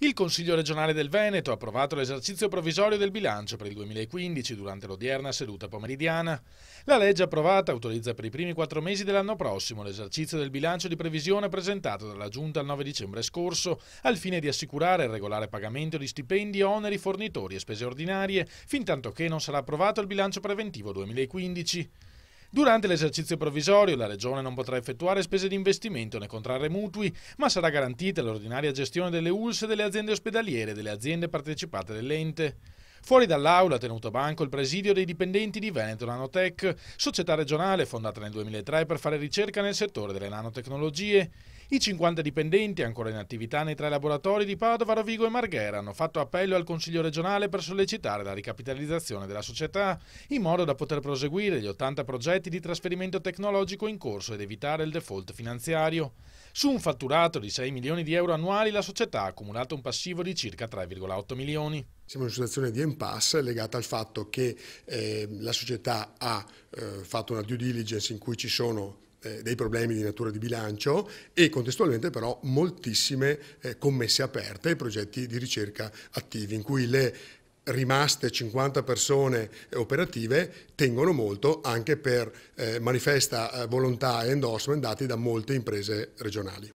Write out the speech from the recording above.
Il Consiglio regionale del Veneto ha approvato l'esercizio provvisorio del bilancio per il 2015 durante l'odierna seduta pomeridiana. La legge approvata autorizza per i primi quattro mesi dell'anno prossimo l'esercizio del bilancio di previsione presentato dalla Giunta il 9 dicembre scorso, al fine di assicurare il regolare pagamento di stipendi, oneri, fornitori e spese ordinarie, fin tanto che non sarà approvato il bilancio preventivo 2015. Durante l'esercizio provvisorio la Regione non potrà effettuare spese di investimento né contrarre mutui, ma sarà garantita l'ordinaria gestione delle ULS delle aziende ospedaliere e delle aziende partecipate dell'ente. Fuori dall'aula tenuto banco il presidio dei dipendenti di Veneto Nanotech, società regionale fondata nel 2003 per fare ricerca nel settore delle nanotecnologie. I 50 dipendenti ancora in attività nei tre laboratori di Padova, Rovigo e Marghera hanno fatto appello al Consiglio regionale per sollecitare la ricapitalizzazione della società in modo da poter proseguire gli 80 progetti di trasferimento tecnologico in corso ed evitare il default finanziario. Su un fatturato di 6 milioni di euro annuali la società ha accumulato un passivo di circa 3,8 milioni. Siamo in una situazione di impasse legata al fatto che eh, la società ha eh, fatto una due diligence in cui ci sono eh, dei problemi di natura di bilancio e contestualmente però moltissime eh, commesse aperte e progetti di ricerca attivi in cui le rimaste 50 persone eh, operative tengono molto anche per eh, manifesta eh, volontà e endorsement dati da molte imprese regionali.